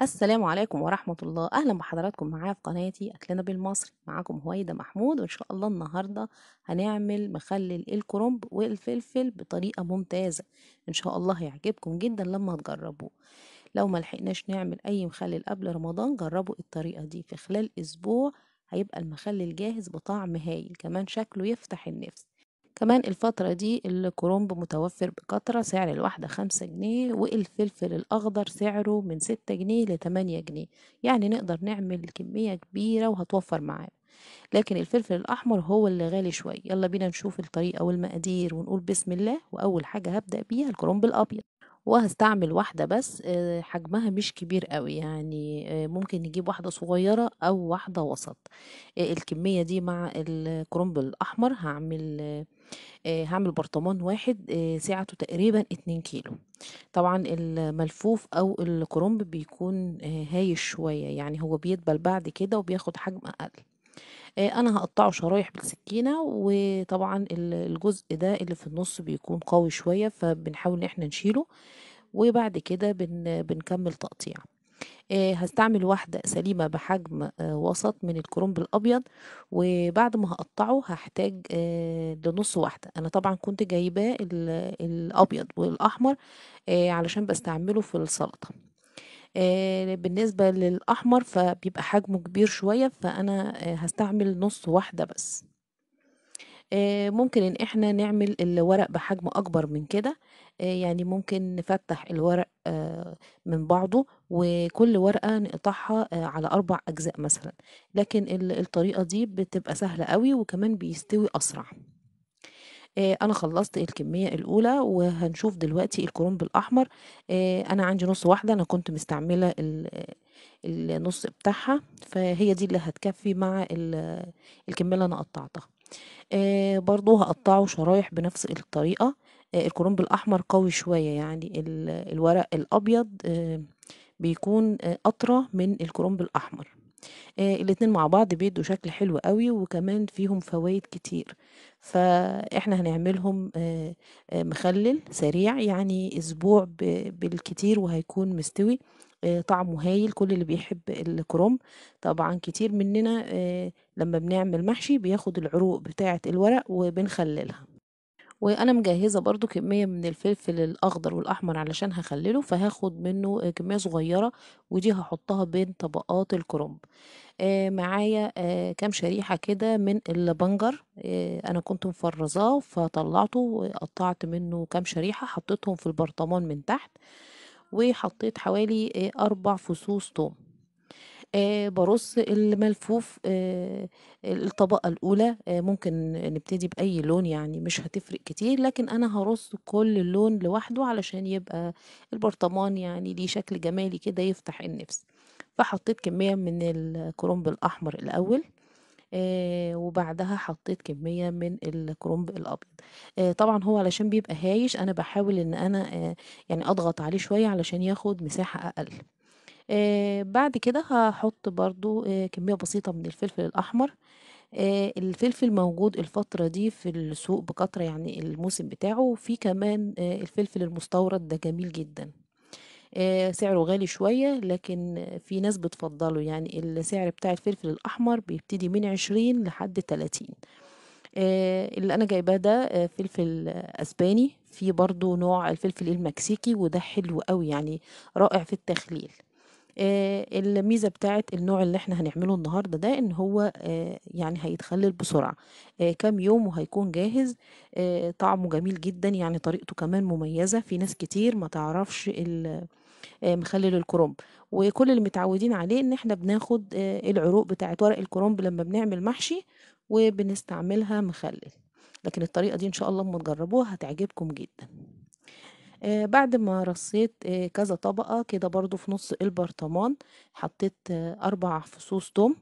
السلام عليكم ورحمة الله أهلا بحضراتكم معايا في قناتي أكلنا بالمصري معاكم هويدا محمود وإن شاء الله النهاردة هنعمل مخلل الكرنب والفلفل بطريقة ممتازة إن شاء الله هيعجبكم جدا لما تجربوه لو ما لحقناش نعمل أي مخلل قبل رمضان جربوا الطريقة دي في خلال أسبوع هيبقى المخلل جاهز بطعم هايل كمان شكله يفتح النفس كمان الفترة دي الكرومب متوفر بكترة سعر الواحدة خمسة جنيه والفلفل الأخضر سعره من ستة جنيه لتمانية جنيه يعني نقدر نعمل كمية كبيرة وهتوفر معانا لكن الفلفل الأحمر هو اللي غالي شوية يلا بينا نشوف الطريقة والمقادير ونقول بسم الله وأول حاجة هبدأ بيها الكرومب الأبيض وهستعمل واحدة بس آه، حجمها مش كبير قوي يعني آه، ممكن نجيب واحدة صغيرة أو واحدة وسط آه، الكمية دي مع الكرنب الأحمر هعمل هعمل برطمان واحد سعته تقريبا اتنين كيلو طبعا الملفوف او الكرنب بيكون هايش شوية يعني هو بيدبل بعد كده وبياخد حجم اقل آه، انا هقطعه شرايح بالسكينه وطبعا الجزء ده اللي في النص بيكون قوي شويه فبنحاول ان احنا نشيله وبعد كده بن بنكمل تقطيع آه، هستعمل واحدة سليمة بحجم آه، وسط من الكرنب الأبيض وبعد ما هقطعه هحتاج لنص واحدة أنا طبعا كنت جايباه الأبيض والأحمر علشان بستعمله في السلطة آه، بالنسبة للأحمر فبيبقى حجمه كبير شوية فأنا آه، هستعمل نص واحدة بس آه، ممكن ان احنا نعمل الورق بحجم اكبر من كده يعني ممكن نفتح الورق من بعضه وكل ورقة نقطعها على اربع اجزاء مثلا لكن الطريقة دي بتبقى سهلة قوي وكمان بيستوي اسرع آه، انا خلصت الكميه الاولى وهنشوف دلوقتي الكرنب الاحمر آه، انا عندي نص واحده انا كنت مستعمله النص بتاعها فهي دي اللي هتكفي مع الكميه اللي انا قطعتها آه، برضو هقطعه شرايح بنفس الطريقه الكرنب الاحمر قوي شويه يعني الورق الابيض بيكون اطرى من الكرنب الاحمر آه، الاتنين مع بعض بيدوا شكل حلو قوي وكمان فيهم فوائد كتير فاحنا هنعملهم آه، آه، مخلل سريع يعني اسبوع بالكتير وهيكون مستوي طعمه هايل كل اللي بيحب الكروم طبعا كتير مننا لما بنعمل محشي بياخد العروق بتاعة الورق وبنخللها وانا مجهزه برضو كميه من الفلفل الاخضر والاحمر علشان هخلله فهاخد منه كميه صغيره ودي هحطها بين طبقات الكرنب آه معايا آه كام شريحه كده من البنجر آه انا كنت مفرزاه فطلعته قطعت منه كام شريحه حطيتهم في البرطمان من تحت وحطيت حوالي آه، اربع فصوص توم آه، برص الملفوف آه، الطبقة الأولى آه، ممكن نبتدي بأي لون يعني مش هتفرق كتير لكن أنا هرص كل لون لوحده علشان يبقى البرطمان يعني ليه شكل جمالي كده يفتح النفس فحطيت كمية من الكرنب الأحمر الأول آه وبعدها حطيت كمية من الكرنب الأبيض آه طبعا هو علشان بيبقى هايش أنا بحاول إن أنا آه يعني أضغط عليه شوية علشان ياخد مساحة أقل آه، بعد كده هحط برضو آه، كمّية بسيطة من الفلفل الأحمر، آه، الفلفل موجود الفترة دي في السوق بكترة يعني الموسم بتاعه، وفي كمان الفلفل المستورد ده جميل جدًا، سعره غالي شوية لكن في ناس بتفضّله، يعني السعر بتاع الفلفل الأحمر بيبتدي من عشرين لحد تلاتين آآ اللي أنا جايباه ده فلفل أسباني، في برضو نوع الفلفل المكسيكي وده حلو أوي يعني رائع في التخليل. آه، الميزه بتاعه النوع اللي احنا هنعمله النهارده ده ان هو آه، يعني هيتخلل بسرعه آه، كام يوم وهيكون جاهز طعمه جميل جدا يعني طريقته كمان مميزه في ناس كتير ما تعرفش مخلل الكرنب وكل اللي متعودين عليه ان احنا بناخد العروق بتاعه ورق الكرنب لما بنعمل محشي وبنستعملها مخلل لكن الطريقه دي ان شاء الله لما تجربوها هتعجبكم جدا آه، بعد ما رصيت آه، كذا طبقة كده برضو في نص البرطمان حطيت آه، أربع فصوص توم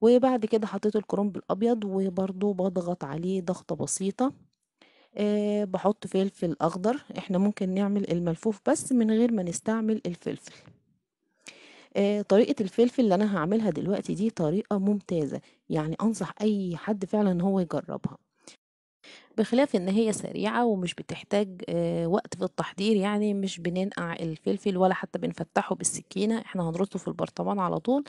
وبعد كده حطيت الكرنب الأبيض وبرضو بضغط عليه ضغطة بسيطة بحط فلفل أخضر احنا ممكن نعمل الملفوف بس من غير ما نستعمل الفلفل طريقة الفلفل اللي أنا هعملها دلوقتي دي طريقة ممتازة يعني أنصح أي حد فعلا هو يجربها بخلاف ان هي سريعة ومش بتحتاج آه، وقت في التحضير يعني مش بننقع الفلفل ولا حتى بنفتحه بالسكينة احنا هنرصه في البرطمان على طول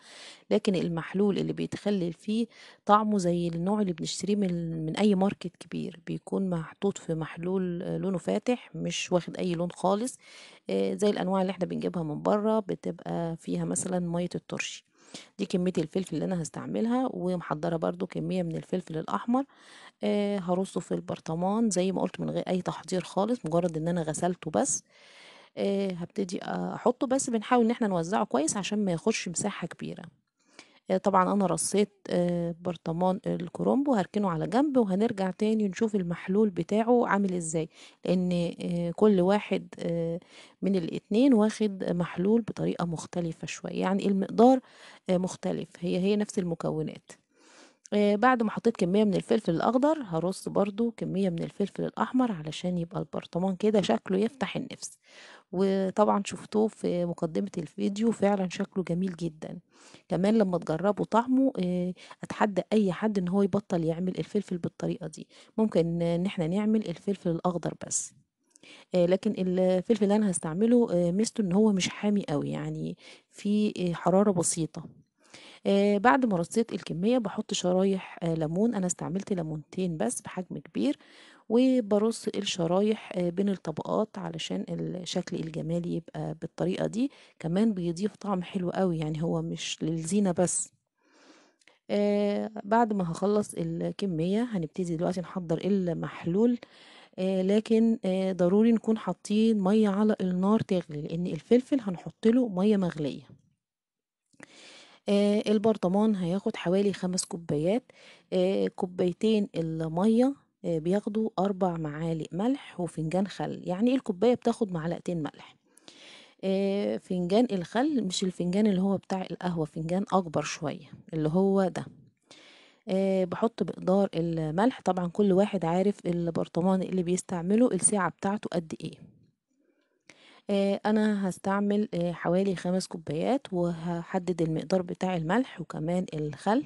لكن المحلول اللي بيتخلل فيه طعمه زي النوع اللي بنشتريه من, من اي ماركت كبير بيكون محطوط في محلول آه، لونه فاتح مش واخد اي لون خالص آه، زي الانواع اللي احنا بنجيبها من بره بتبقى فيها مثلا مية الترشي دي كمية الفلفل اللي أنا هستعملها ومحضرة برضو كمية من الفلفل الأحمر آه هرصه في البرطمان زي ما قلت من غير أي تحضير خالص مجرد إن أنا غسلته بس آه هبتدي أحطه بس بنحاول إن احنا نوزعه كويس عشان ما ياخدش مساحة كبيرة آه، طبعا انا رصيت آه، برطمان الكرومبو هركنه على جنب وهنرجع تاني نشوف المحلول بتاعه عامل ازاي لان آه، كل واحد من الاتنين واخد محلول بطريقة مختلفة شوية يعني المقدار مختلف هي هي نفس المكونات آه بعد ما حطيت كمية من الفلفل الأخضر هرص برضو كمية من الفلفل الأحمر علشان يبقى البرطمان كده شكله يفتح النفس وطبعا شفتوه في مقدمة الفيديو فعلا شكله جميل جدا كمان لما تجربوا طعمه آه، اتحدى اي حد ان هو يبطل يعمل الفلفل بالطريقة دي ممكن ان احنا نعمل الفلفل الاخضر بس آه، لكن الفلفل اللي انا هستعمله آه، ميزته ان هو مش حامي قوي يعني في حرارة بسيطة آه بعد ما رصيت الكمية بحط شرايح آه ليمون أنا استعملت ليمونتين بس بحجم كبير وبرص الشرايح آه بين الطبقات علشان الشكل الجمالي يبقى بالطريقة دي كمان بيضيف طعم حلو قوي يعني هو مش للزينة بس آه بعد ما هخلص الكمية هنبتدي دلوقتي نحضر المحلول آه لكن آه ضروري نكون حاطين مية على النار تغلي لأن الفلفل هنحط له مية مغلية آه البرطمان هياخد حوالي خمس كوبايات آه كوبايتين المية آه بياخدوا أربع معالق ملح وفنجان خل يعني إيه الكوباية بتاخد معلقتين ملح آه فنجان الخل مش الفنجان اللي هو بتاع القهوة فنجان أكبر شوية اللي هو ده أه بحط مقدار الملح طبعا كل واحد عارف البرطمان اللي بيستعمله السعة بتاعته قد ايه آه، انا هستعمل آه، حوالي خمس كوبايات وهحدد المقدار بتاع الملح وكمان الخل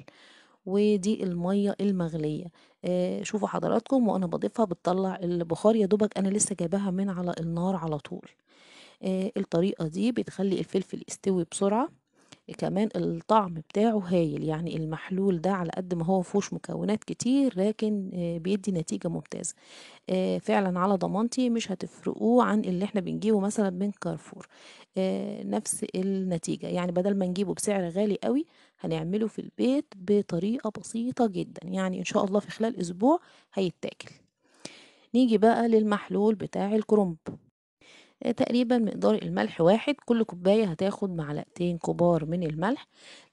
ودي الميه المغليه آه، شوفوا حضراتكم وانا بضيفها بتطلع البخار يا دوبك انا لسه جايباها من على النار على طول الطريقه دي بتخلي الفلفل يستوي بسرعه كمان الطعم بتاعه هايل يعني المحلول ده على قد ما هو فوش مكونات كتير لكن آه، بيدي نتيجة ممتازة آه، فعلا على ضمانتي مش هتفرقوه عن اللي احنا بنجيبه مثلا من كارفور آه، نفس النتيجة يعني بدل ما نجيبه بسعر غالي قوي هنعمله في البيت بطريقة بسيطة جدا يعني ان شاء الله في خلال اسبوع هيتاكل نيجي بقى للمحلول بتاع الكرنب آه، تقريبا مقدار الملح واحد كل كوباية هتاخد معلقتين كبار من الملح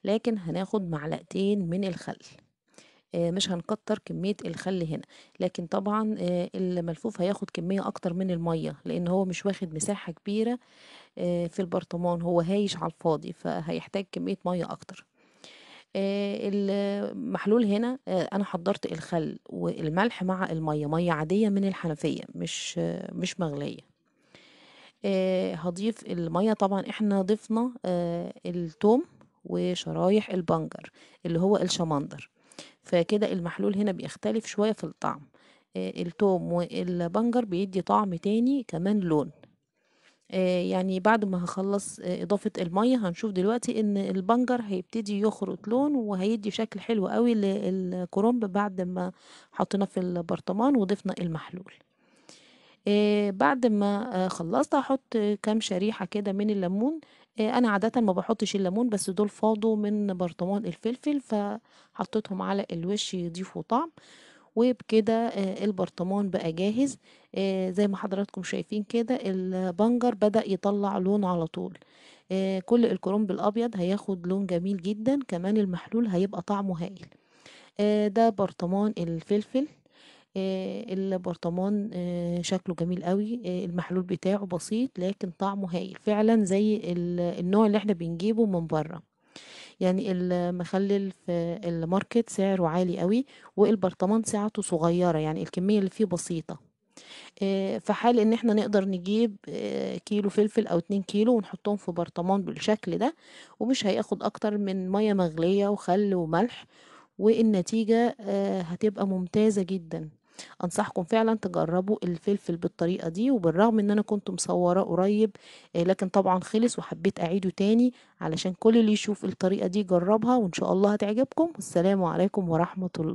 لكن هناخد معلقتين من الخل آه، مش هنكتر كمية الخل هنا لكن طبعا آه، الملفوف هياخد كمية اكتر من المية لان هو مش واخد مساحة كبيرة في البرطمان هو هايش على الفاضي فهيحتاج كمية مية اكتر المحلول هنا انا حضرت الخل والملح مع المية مية عادية من الحنفية مش مش مغلية آه، هضيف المية طبعا احنا ضفنا آه، التوم وشرايح البنجر اللي هو الشمندر فكده المحلول هنا بيختلف شوية في الطعم آه، التوم والبنجر بيدي طعم تاني كمان لون يعني بعد ما هخلص إضافة المية هنشوف دلوقتي إن البنجر هيبتدي يخرط لون وهيدي شكل حلو قوي للكرنب بعد ما حطيناه في البرطمان وضفنا المحلول آه، بعد ما آه، خلّصت هحط كام شريحة كده من الليمون، آه، أنا عادةً ما بحطش الليمون، بس دول فاضوا من برطمان الفلفل، فحطيتهم على الوِش يضيفوا طعم، وبكده البرطمان بقى جاهز، زي ما حضراتكم شايفين كده البنجر بدأ يطلّع لون على طول، كل الكرنب الأبيض هياخد لون جميل جدًا، كمان المحلول هيبقى طعمه هايل. ده برطمان الفلفل. آه، البرطمان آه، شكله جميل قوي آه، المحلول بتاعه بسيط لكن طعمه هايل فعلا زي النوع اللي احنا بنجيبه من بره يعني المخلل في الماركت سعره عالي قوي والبرطمان سعته صغيرة يعني الكمية اللي فيه بسيطة في حال ان احنا نقدر نجيب كيلو فلفل او اتنين كيلو ونحطهم في برطمان بالشكل ده ومش هياخد اكتر من مية مغلية وخل وملح والنتيجة هتبقى ممتازة جدا انصحكم فعلا تجربوا الفلفل بالطريقه دي وبالرغم ان انا كنت مصوره قريب آه، لكن طبعا خلص وحبيت اعيده تاني علشان كل اللي يشوف الطريقه دي جربها وان شاء الله هتعجبكم والسلام عليكم ورحمه الله